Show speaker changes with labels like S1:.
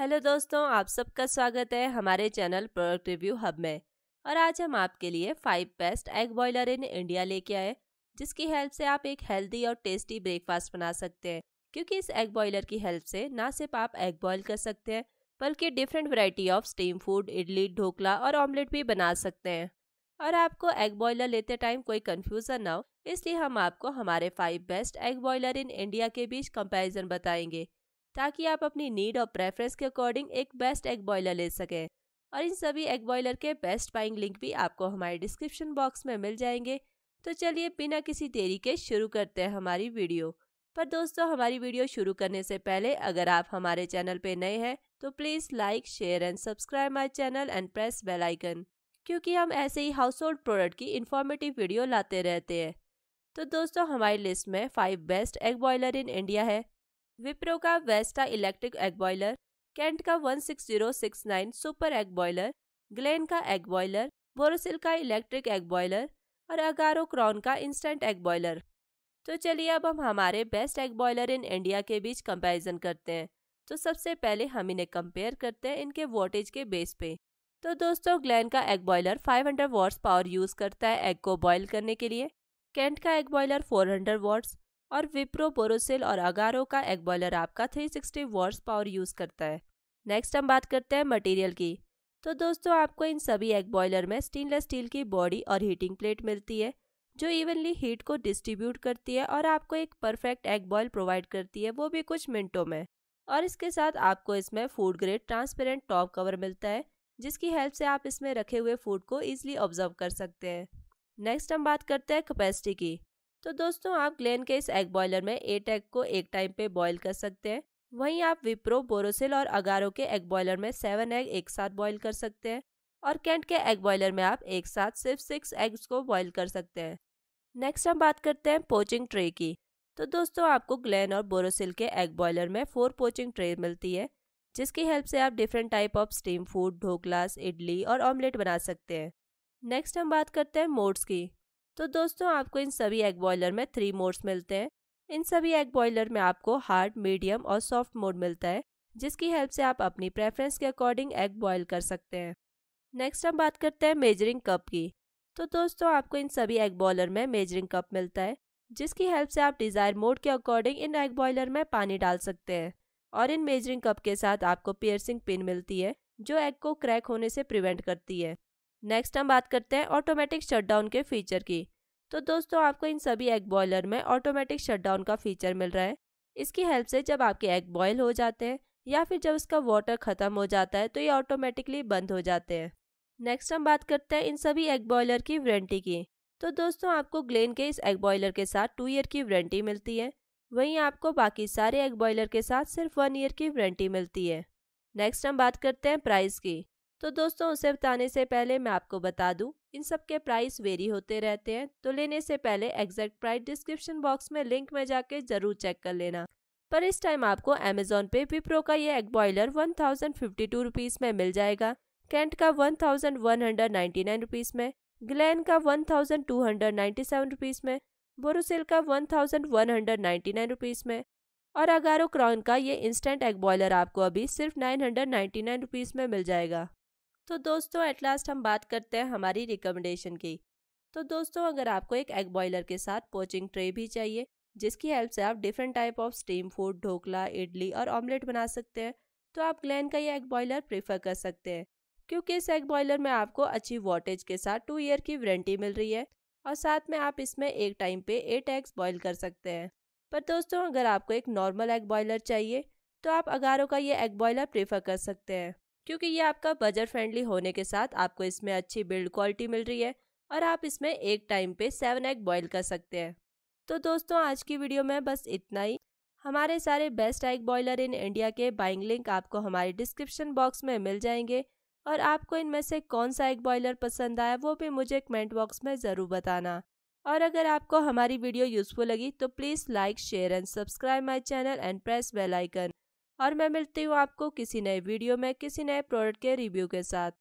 S1: hello दोस्तों आप सबका स्वागत है हमारे चैनल प्रोडक्ट रिव्यू हब में और आज हम आपके लिए five best egg boiler in India लेके आए जिसकी हेल्प से आप एक हेल्दी और टेस्टी ब्रेकफास्ट बना सकते हैं क्योंकि इस एग बॉयलर की हेल्प से ना सिर्फ आप एग बॉयल कर सकते हैं बल्कि different variety of steam food idli dhokla और ऑमलेट भी बना सकते हैं और आपको एग बॉयलर लेते टाइम कोई कन्फ्यूज़न ना हो इसलिए हम आपको हमारे five best egg boiler in India के बीच कंपेरिजन बताएंगे ताकि आप अपनी नीड और प्रेफरेंस के अकॉर्डिंग एक बेस्ट एग बॉयलर ले सकें और इन सभी एग बॉयलर के बेस्ट बाइंग लिंक भी आपको हमारे डिस्क्रिप्शन बॉक्स में मिल जाएंगे तो चलिए बिना किसी देरी के शुरू करते हैं हमारी वीडियो पर दोस्तों हमारी वीडियो शुरू करने से पहले अगर आप हमारे चैनल पे नए हैं तो please like share and subscribe my channel and press bell icon क्योंकि हम ऐसे ही हाउस होल्ड प्रोडक्ट की इन्फॉर्मेटिव वीडियो लाते रहते हैं तो दोस्तों हमारी लिस्ट में five best egg boiler in India है विप्रो का Vesta electric egg boiler Kent का 16069 सुपर एग बॉयलर ग्लेन का एग बॉयलर बोरोसिल का इलेक्ट्रिक एग बॉयलर और अगारो क्रॉन का इंस्टेंट एग बॉयलर तो चलिए अब हम हमारे best egg boiler in India के बीच कंपैरिजन करते हैं तो सबसे पहले हम इन्हें कंपेयर करते हैं इनके वोटेज के बेस पे तो दोस्तों ग्लैन का egg boiler 500 hundred watts power use करता है एग को बॉयल करने के लिए कैंट का एग बॉयलर 400 हंड्रेड वॉट्स और विप्रो बोरोसिल और अगारो का एक बॉयलर आपका 360 सिक्सटी पावर यूज़ करता है नेक्स्ट हम बात करते हैं मटेरियल की तो दोस्तों आपको इन सभी एग बॉयलर में स्टेनलेस स्टील की बॉडी और हीटिंग प्लेट मिलती है जो इवनली हीट को डिस्ट्रीब्यूट करती है और आपको एक परफेक्ट एग बॉयल प्रोवाइड करती है वो भी कुछ मिनटों में और इसके साथ आपको इसमें food grade transparent top cover मिलता है जिसकी हेल्प से आप इसमें रखे हुए फूड को ईजिली ऑब्जर्व कर सकते हैं नेक्स्ट हम बात करते हैं कैपेसिटी की तो दोस्तों आप ग्लेन के इस एग बॉयलर में एट एग को एक टाइम पे बॉयल कर सकते हैं वहीं आप विप्रो बोरोसिल और अगारो के एग बॉयलर में सेवन एग एक साथ बॉयल कर सकते हैं और कैंट के एग बॉयलर में आप एक साथ सिर्फ सिक्स एग्स को बॉयल कर सकते हैं नेक्स्ट हम बात करते हैं पोचिंग ट्रे की तो दोस्तों आपको ग्लैन और बोरोसिल के एग बॉयलर में फोर पोचिंग ट्रे मिलती है जिसकी हेल्प से आप different type of steam food dhoklas idli और ऑमलेट बना सकते हैं नेक्स्ट हम बात करते हैं मोड्स की तो दोस्तों आपको इन सभी एग बॉयलर में थ्री मोड्स मिलते हैं इन सभी एग बॉयलर में आपको हार्ड मीडियम और सॉफ्ट मोड मिलता है जिसकी हेल्प से आप अपनी प्रेफरेंस के अकॉर्डिंग एग बॉयल कर सकते हैं नेक्स्ट हम बात करते हैं मेजरिंग कप की तो दोस्तों आपको इन सभी एग बॉयलर में मेजरिंग कप मिलता है जिसकी हेल्प से आप डिज़ायर मोड के अकॉर्डिंग इन एग बॉयलर में पानी डाल सकते हैं और इन मेजरिंग कप के साथ आपको पियर्सिंग पिन मिलती है जो एग को क्रैक होने से प्रिवेंट करती है नेक्स्ट हम बात करते हैं ऑटोमेटिक शटडाउन के फीचर की तो दोस्तों आपको इन सभी एग बॉयलर में ऑटोमेटिक शटडाउन का फीचर मिल रहा है इसकी हेल्प से जब आपके एग बॉयल हो जाते हैं या फिर जब इसका वाटर ख़त्म हो जाता है तो ये ऑटोमेटिकली बंद हो जाते हैं नेक्स्ट हम बात करते हैं इन सभी एग बॉयलर की वारंटी की तो दोस्तों आपको ग्लेन के इस एग बॉयलर के साथ टू ईयर की वारंटी मिलती है वहीं आपको बाकी सारे एग बॉयलर के साथ सिर्फ वन ईयर की वारंटी मिलती है नेक्स्ट हम बात करते हैं प्राइस की तो दोस्तों उसे बताने से पहले मैं आपको बता दूं इन सब के प्राइस वेरी होते रहते हैं तो लेने से पहले एग्जैक्ट प्राइस डिस्क्रिप्शन बॉक्स में लिंक में जाके जरूर चेक कर लेना पर इस टाइम आपको अमेजोन पे विप्रो का ये egg boiler one thousand fifty two rupees में मिल जाएगा कैंट का one thousand one hundred ninety nine rupees में ग्लैन का one thousand two hundred ninety seven rupees में बोरोसिल का one thousand one hundred nine में और अगारो क्राउन का ये इंस्टेंट एग बॉयलर आपको अभी सिर्फ nine hundred ninety nine rupees में मिल जाएगा तो दोस्तों एट लास्ट हम बात करते हैं हमारी रिकमेंडेशन की तो दोस्तों अगर आपको एक एग बॉयलर के साथ पोचिंग ट्रे भी चाहिए जिसकी हेल्प से आप different type of steam food dhokla idli और ऑमलेट बना सकते हैं तो आप ग्लैन का ये एग बॉयलर प्रेफर कर सकते हैं क्योंकि इस एग बॉयलर में आपको अच्छी वॉटेज के साथ टू ईयर की वारंटी मिल रही है और साथ में आप इसमें एक टाइम पे एट एग्स बॉयल कर सकते हैं पर दोस्तों अगर आपको एक नॉर्मल एग बॉयलर चाहिए तो आप अगारों का ये एग बॉयलर प्रेफर कर सकते हैं क्योंकि ये आपका बजट फ्रेंडली होने के साथ आपको इसमें अच्छी बिल्ड क्वालिटी मिल रही है और आप इसमें एक टाइम पे सेवन एग बॉईल कर सकते हैं तो दोस्तों आज की वीडियो में बस इतना ही हमारे सारे best egg boiler in India के बाइंग लिंक आपको हमारे डिस्क्रिप्शन बॉक्स में मिल जाएंगे और आपको इनमें से कौन सा एग बॉयलर पसंद आया वो भी मुझे कमेंट बॉक्स में ज़रूर बताना और अगर आपको हमारी वीडियो यूजफुल लगी तो please like share and subscribe my channel and press bell icon और मैं मिलती हूँ आपको किसी नए वीडियो में किसी नए प्रोडक्ट के रिव्यू के साथ